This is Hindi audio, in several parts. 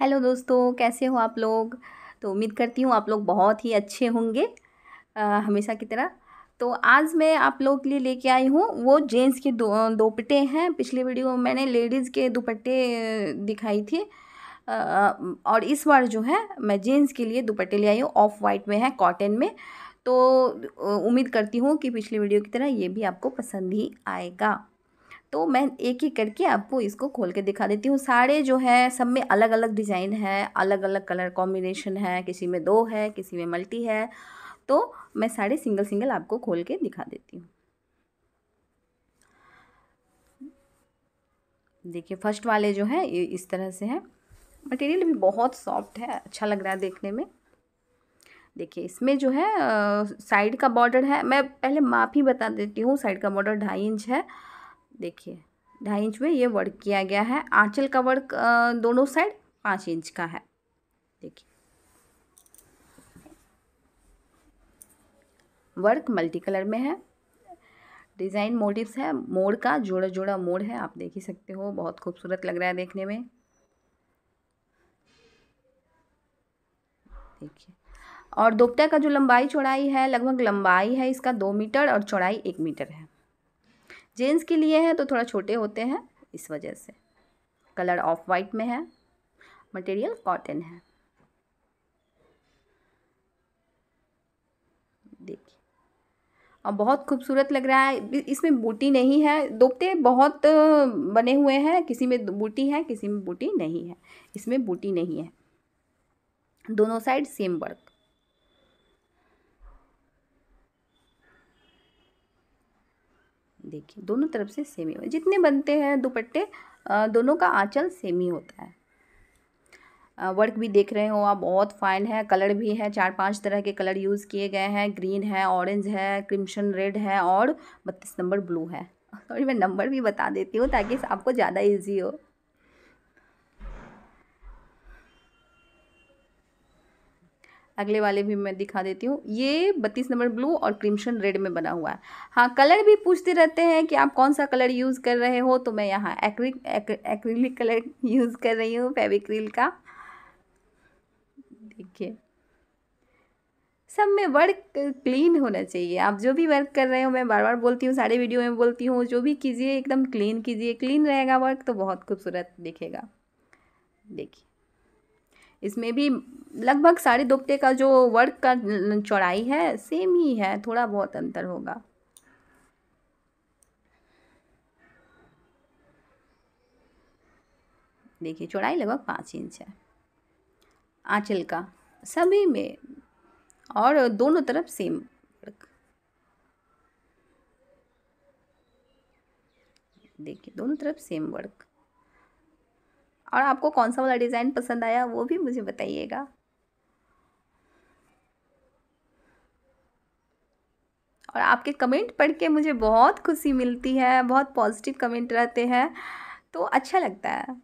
हेलो दोस्तों कैसे हो आप लोग तो उम्मीद करती हूँ आप लोग बहुत ही अच्छे होंगे हमेशा की तरह तो आज मैं आप लोग के लिए लेके आई हूँ वो जेंट्स के दो दोपट्टे हैं पिछले वीडियो में मैंने लेडीज़ के दुपट्टे दिखाई थी आ, और इस बार जो है मैं जेंट्स के लिए दुपट्टे ले आई हूँ ऑफ वाइट में है कॉटन में तो उम्मीद करती हूँ कि पिछले वीडियो की तरह ये भी आपको पसंद ही आएगा तो मैं एक ही करके आपको इसको खोल के दिखा देती हूँ साड़े जो है सब में अलग अलग डिज़ाइन है अलग अलग कलर कॉम्बिनेशन है किसी में दो है किसी में मल्टी है तो मैं साड़े सिंगल सिंगल आपको खोल के दिखा देती हूँ देखिए फर्स्ट वाले जो है ये इस तरह से है मटेरियल भी बहुत सॉफ्ट है अच्छा लग रहा है देखने में देखिए इसमें जो है साइड का बॉर्डर है मैं पहले माप ही बता देती हूँ साइड का बॉर्डर ढाई इंच है देखिए ढाई इंच में ये वर्क किया गया है आंचल का वर्क दोनों साइड पाँच इंच का है देखिए वर्क मल्टी कलर में है डिज़ाइन मोटिव्स है मोड़ का जोड़ा जोड़ा मोड़ है आप देख ही सकते हो बहुत खूबसूरत लग रहा है देखने में देखिए और दोपटा का जो लंबाई चौड़ाई है लगभग लंबाई है इसका दो मीटर और चौड़ाई एक मीटर है जेंट्स के लिए है तो थोड़ा छोटे होते हैं इस वजह से कलर ऑफ वाइट में है मटेरियल कॉटन है देखिए और बहुत खूबसूरत लग रहा है इसमें बूटी नहीं है दोपटे बहुत बने हुए हैं किसी में बूटी है किसी में बूटी नहीं है इसमें बूटी नहीं है दोनों साइड सेम वर्क देखिए दोनों तरफ से सेम ही जितने बनते हैं दुपट्टे दोनों का आंचल ही होता है वर्क भी देख रहे हो आप बहुत फाइन है कलर भी है चार पांच तरह के कलर यूज़ किए गए हैं ग्रीन है ऑरेंज है क्रिम्शन रेड है और बत्तीस नंबर ब्लू है सॉरी मैं नंबर भी बता देती हूँ ताकि आपको ज़्यादा ईजी हो अगले वाले भी मैं दिखा देती हूँ ये बत्तीस नंबर ब्लू और क्रिमशन रेड में बना हुआ है हाँ कलर भी पूछते रहते हैं कि आप कौन सा कलर यूज़ कर रहे हो तो मैं यहाँ एक्रिक एक्रिलिक कलर यूज़ कर रही हूँ फेविक्रिल का देखिए सब में वर्क क्लीन होना चाहिए आप जो भी वर्क कर रहे हो मैं बार बार बोलती हूँ सारे वीडियो में बोलती हूँ जो भी कीजिए एकदम क्लीन कीजिए क्लीन रहेगा वर्क तो बहुत खूबसूरत दिखेगा देखिए इसमें भी लगभग साढ़े दोपटे का जो वर्क का चौड़ाई है सेम ही है थोड़ा बहुत अंतर होगा देखिए चौड़ाई लगभग पाँच इंच है आँचल का सभी में और दोनों तरफ सेम देखिए दोनों तरफ सेम वर्क और आपको कौन सा वाला डिज़ाइन पसंद आया वो भी मुझे बताइएगा और आपके कमेंट पढ़ के मुझे बहुत खुशी मिलती है बहुत पॉजिटिव कमेंट रहते हैं तो अच्छा लगता है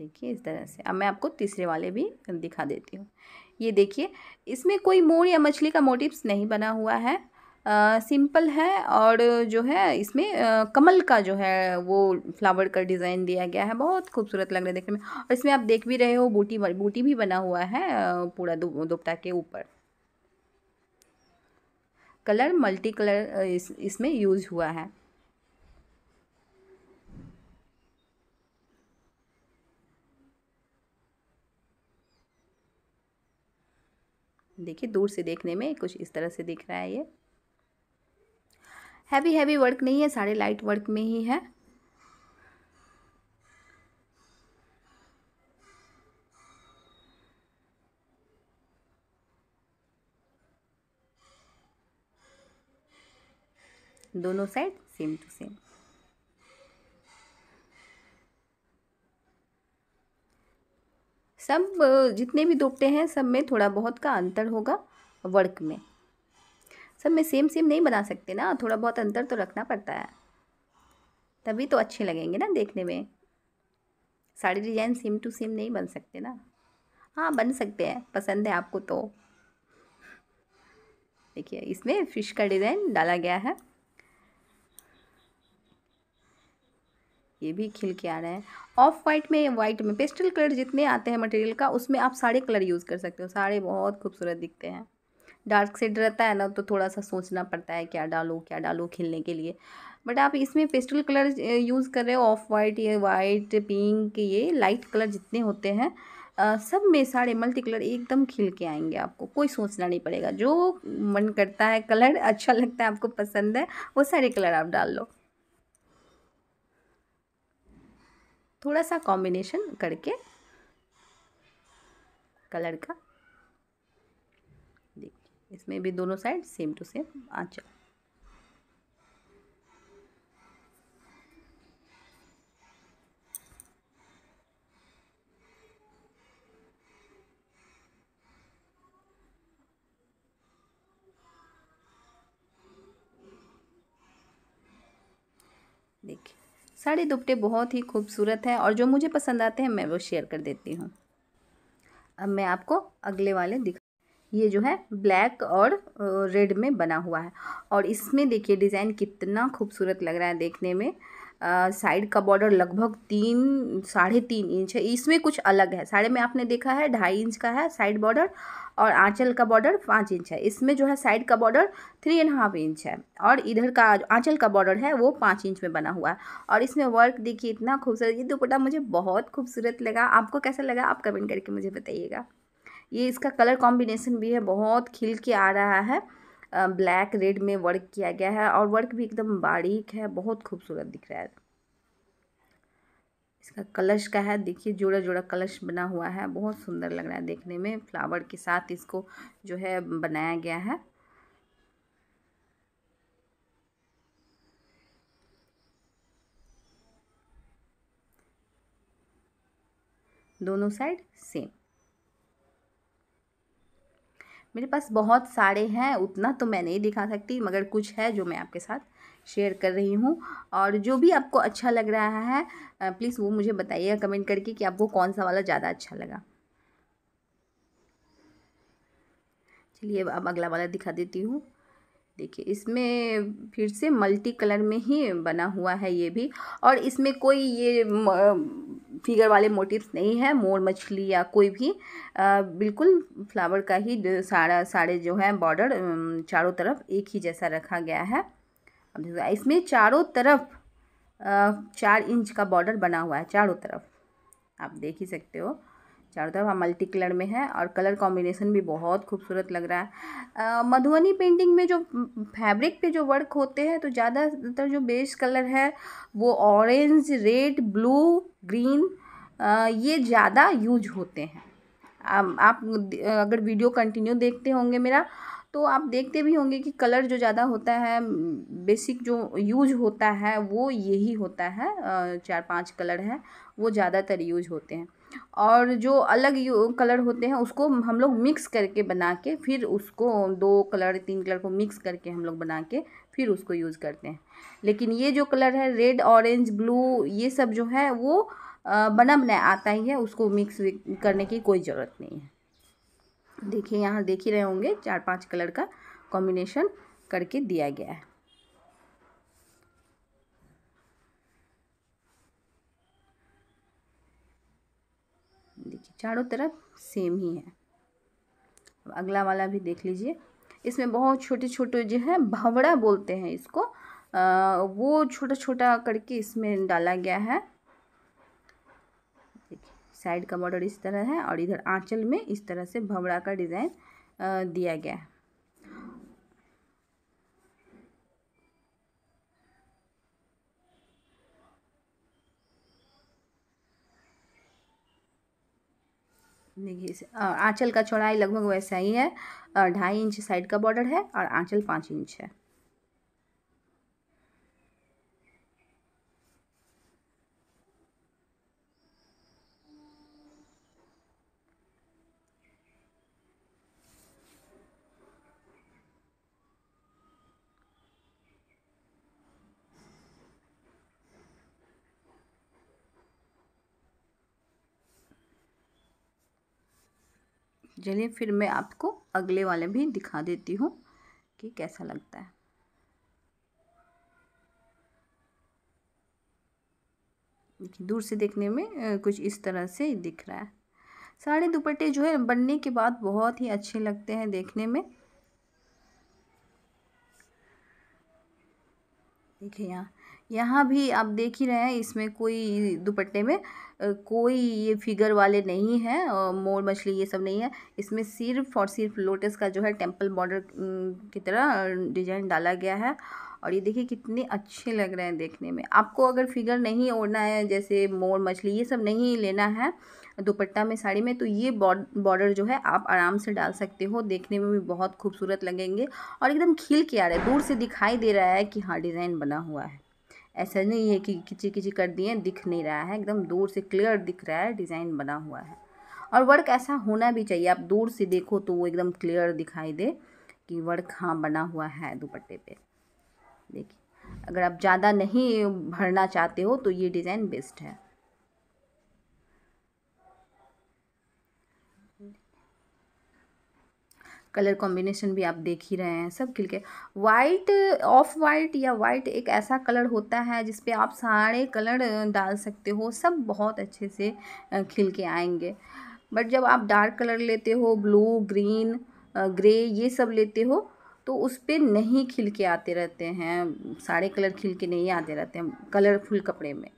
देखिए इस तरह से अब मैं आपको तीसरे वाले भी दिखा देती हूँ ये देखिए इसमें कोई मोर या मछली का मोटिव्स नहीं बना हुआ है सिंपल है और जो है इसमें आ, कमल का जो है वो फ्लावर का डिज़ाइन दिया गया है बहुत खूबसूरत लग रहा है देखने में और इसमें आप देख भी रहे हो बूटी बूटी भी बना हुआ है पूरा दोपटा के ऊपर कलर मल्टी कलर इस, इसमें यूज हुआ है देखिए दूर से देखने में कुछ इस तरह से दिख रहा है ये हैवी हैवी वर्क नहीं है सारे लाइट वर्क में ही है दोनों साइड सेम टू सेम सब जितने भी दोपटे हैं सब में थोड़ा बहुत का अंतर होगा वर्क में सब में सेम सेम नहीं बना सकते ना थोड़ा बहुत अंतर तो रखना पड़ता है तभी तो अच्छे लगेंगे ना देखने में sari design same to same नहीं बन सकते ना हाँ बन सकते हैं पसंद है आपको तो देखिए इसमें फिश का डिज़ाइन डाला गया है ये भी खिल के आ रहा है ऑफ वाइट में वाइट में पेस्टल कलर जितने आते हैं मटेरियल का उसमें आप सारे कलर यूज़ कर सकते हो सारे बहुत खूबसूरत दिखते हैं डार्क सेड रहता है ना तो थोड़ा सा सोचना पड़ता है क्या डालो क्या डालो खेलने के लिए बट आप इसमें पेस्टल कलर यूज़ कर रहे हो ऑफ वाइट ये वाइट पिंक ये लाइट कलर जितने होते हैं आ, सब में सारे मल्टी कलर एकदम खिल के आएंगे आपको कोई सोचना नहीं पड़ेगा जो मन करता है कलर अच्छा लगता है आपको पसंद है वो सारे कलर आप डाल लो थोड़ा सा कॉम्बिनेशन करके कलर का इसमें भी दोनों साइड सेम टू सेम आंचल देखिए साड़ी दुपटे बहुत ही खूबसूरत है और जो मुझे पसंद आते हैं मैं वो शेयर कर देती हूँ अब मैं आपको अगले वाले दिखा ये जो है ब्लैक और रेड में बना हुआ है और इसमें देखिए डिज़ाइन कितना खूबसूरत लग रहा है देखने में साइड का बॉर्डर लगभग तीन साढ़े तीन इंच है इसमें कुछ अलग है साढ़े में आपने देखा है ढाई इंच का है साइड बॉर्डर और आंचल का बॉर्डर पाँच इंच है इसमें जो है साइड का border three and half inch है और इधर का आंचल का बॉर्डर है वो पाँच इंच में बना हुआ है और इसमें वर्क देखिए इतना खूबसूरत ये दुपट्टा मुझे बहुत खूबसूरत लगा आपको कैसा लगा आप कमेंट करके मुझे बताइएगा ये इसका कलर कॉम्बिनेशन भी है बहुत खिल के आ रहा है ब्लैक रेड में वर्क किया गया है और वर्क भी एकदम बारीक है बहुत खूबसूरत दिख रहा है इसका कलश का है देखिए जोड़ा जोड़ा कलश बना हुआ है बहुत सुंदर लग रहा है देखने में फ्लावर के साथ इसको जो है बनाया गया है दोनों साइड सेम मेरे पास बहुत सारे हैं उतना तो मैं नहीं दिखा सकती मगर कुछ है जो मैं आपके साथ शेयर कर रही हूँ और जो भी आपको अच्छा लग रहा है प्लीज़ वो मुझे बताइएगा कमेंट करके कि आपको कौन सा वाला ज़्यादा अच्छा लगा चलिए अब अगला वाला दिखा देती हूँ देखिए इसमें फिर से मल्टी कलर में ही बना हुआ है ये भी और इसमें कोई ये फिगर वाले मोटिव्स नहीं है मोर मछली या कोई भी आ, बिल्कुल फ्लावर का ही सारा सारे जो है बॉर्डर चारों तरफ एक ही जैसा रखा गया है इसमें चारों तरफ चार इंच का बॉर्डर बना हुआ है चारों तरफ आप देख ही सकते हो चारों तरफ मल्टी हाँ, कलर में है और कलर कॉम्बिनेशन भी बहुत खूबसूरत लग रहा है मधुबनी पेंटिंग में जो फैब्रिक पे जो वर्क होते हैं तो ज़्यादातर जो बेस कलर है वो ऑरेंज रेड ब्लू ग्रीन आ, ये ज़्यादा यूज होते हैं आ, आप अगर वीडियो कंटिन्यू देखते होंगे मेरा तो आप देखते भी होंगे कि कलर जो ज़्यादा होता है बेसिक जो यूज होता है वो यही होता है चार पांच कलर है वो ज़्यादातर यूज होते हैं और जो अलग कलर होते हैं उसको हम लोग मिक्स करके बना के फिर उसको दो कलर तीन कलर को मिक्स करके हम लोग बना के फिर उसको यूज़ करते हैं लेकिन ये जो कलर है रेड ऑरेंज ब्लू ये सब जो है वो बना बनाया आता ही है उसको मिक्स करने की कोई ज़रूरत नहीं है देखिए यहाँ देख ही रहे होंगे चार पांच कलर का कॉम्बिनेशन करके दिया गया है चारों तरफ सेम ही है अब अगला वाला भी देख लीजिए इसमें बहुत छोटे छोटे जो है भवड़ा बोलते हैं इसको आ, वो छोटा छोटा करके इसमें डाला गया है साइड का बॉर्डर इस तरह है और इधर आंचल में इस तरह से भवड़ा का डिज़ाइन दिया गया है देखिए आँचल का चौड़ाई लगभग वैसा ही है ढाई इंच साइड का बॉर्डर है और आँचल पाँच इंच है चलिए फिर मैं आपको अगले वाले भी दिखा देती हूँ कि कैसा लगता है देखिए दूर से देखने में कुछ इस तरह से दिख रहा है सारे दुपट्टे जो है बनने के बाद बहुत ही अच्छे लगते हैं देखने में देखिए यहाँ यहाँ भी आप देख ही रहे हैं इसमें कोई दुपट्टे में कोई ये फिगर वाले नहीं है और मोर मछली ये सब नहीं है इसमें सिर्फ और सिर्फ लोटस का जो है टेम्पल बॉर्डर की तरह डिजाइन डाला गया है और ये देखिए कितने अच्छे लग रहे हैं देखने में आपको अगर फिगर नहीं ओढ़ना है जैसे मोर मछली ये सब नहीं लेना है दुपट्टा में साड़ी में तो ये बॉर्डर जो है आप आराम से डाल सकते हो देखने में भी बहुत खूबसूरत लगेंगे और एकदम खिल के आ रहा है दूर से दिखाई दे रहा है कि हाँ डिज़ाइन बना हुआ है ऐसा नहीं है कि किची किची कर दिए दिख नहीं रहा है एकदम दूर से क्लियर दिख रहा है डिज़ाइन बना हुआ है और वर्क ऐसा होना भी चाहिए आप दूर से देखो तो वो एकदम क्लियर दिखाई दे कि वर्क हाँ बना हुआ है दुपट्टे पे देखिए अगर आप ज़्यादा नहीं भरना चाहते हो तो ये डिज़ाइन बेस्ट है कलर कॉम्बिनेशन भी आप देख ही रहे हैं सब खिल के वाइट ऑफ वाइट या वाइट एक ऐसा कलर होता है जिस पे आप सारे कलर डाल सकते हो सब बहुत अच्छे से खिल के आएंगे बट जब आप डार्क कलर लेते हो ब्लू ग्रीन ग्रे ये सब लेते हो तो उस पर नहीं खिल के आते रहते हैं सारे कलर खिल के नहीं आते रहते हैं कलरफुल कपड़े में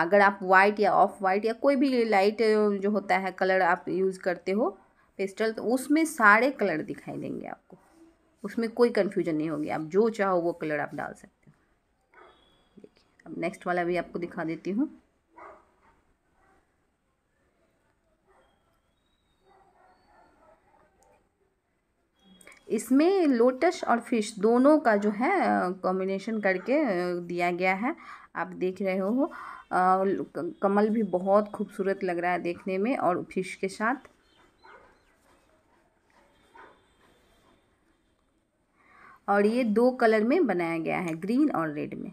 अगर आप वाइट या ऑफ वाइट या कोई भी लाइट जो होता है कलर आप यूज़ करते हो पेस्टल तो उसमें सारे कलर दिखाई देंगे आपको उसमें कोई कन्फ्यूजन नहीं होगी आप जो चाहो वो कलर आप डाल सकते हो देखिए अब नेक्स्ट वाला भी आपको दिखा देती हूँ इसमें लोटस और फिश दोनों का जो है कॉम्बिनेशन करके दिया गया है आप देख रहे हो आ, कमल भी बहुत खूबसूरत लग रहा है देखने में और फिश के साथ और ये दो कलर में बनाया गया है ग्रीन और रेड में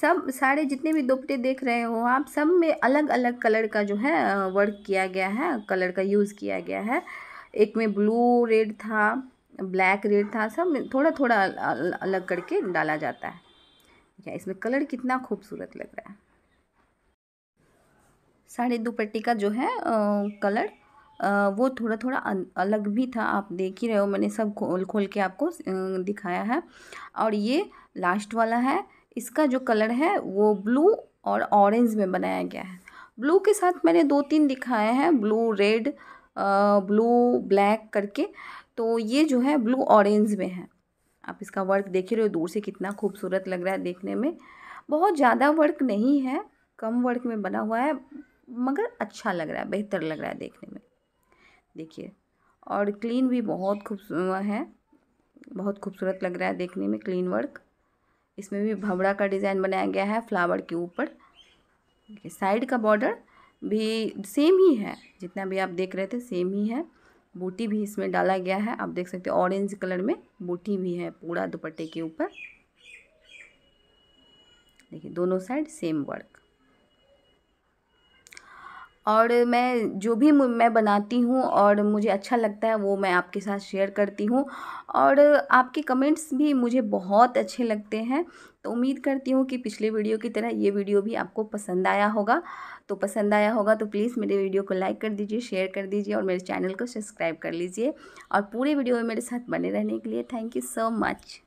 सब सारे जितने भी दोपटे देख रहे हो आप सब में अलग अलग कलर का जो है वर्क किया गया है कलर का यूज़ किया गया है एक में ब्लू रेड था ब्लैक रेड था सब थोड़ा थोड़ा अलग करके डाला जाता है ठीक है इसमें कलर कितना खूबसूरत लग रहा है साढ़े दुपट्टी का जो है आ, कलर वो थोड़ा थोड़ा अलग भी था आप देख ही रहे हो मैंने सब खोल खोल के आपको दिखाया है और ये लास्ट वाला है इसका जो कलर है वो ब्लू और ऑरेंज में बनाया गया है ब्लू के साथ मैंने दो तीन दिखाए हैं ब्लू रेड ब्लू ब्लैक करके तो ये जो है ब्लू ऑरेंज में है आप इसका वर्क देख रहे हो दूर से कितना खूबसूरत लग रहा है देखने में बहुत ज़्यादा वर्क नहीं है कम वर्क में बना हुआ है मगर अच्छा लग रहा है बेहतर लग रहा है देखने में देखिए और क्लीन भी बहुत खूबसूरत है बहुत खूबसूरत लग रहा है देखने में क्लीन वर्क इसमें भी भवड़ा का डिज़ाइन बनाया गया है फ्लावर के ऊपर साइड का बॉर्डर भी सेम ही है जितना भी आप देख रहे थे सेम ही है बूटी भी इसमें डाला गया है आप देख सकते हैं ऑरेंज कलर में बूटी भी है पूरा दुपट्टे के ऊपर देखिए दोनों साइड सेम वर्क और मैं जो भी मैं बनाती हूँ और मुझे अच्छा लगता है वो मैं आपके साथ शेयर करती हूँ और आपके कमेंट्स भी मुझे बहुत अच्छे लगते हैं तो उम्मीद करती हूँ कि पिछले वीडियो की तरह ये वीडियो भी आपको पसंद आया होगा तो पसंद आया होगा तो प्लीज़ मेरे वीडियो को लाइक कर दीजिए शेयर कर दीजिए और मेरे चैनल को सब्सक्राइब कर लीजिए और पूरे वीडियो में मेरे साथ बने रहने के लिए थैंक यू सो मच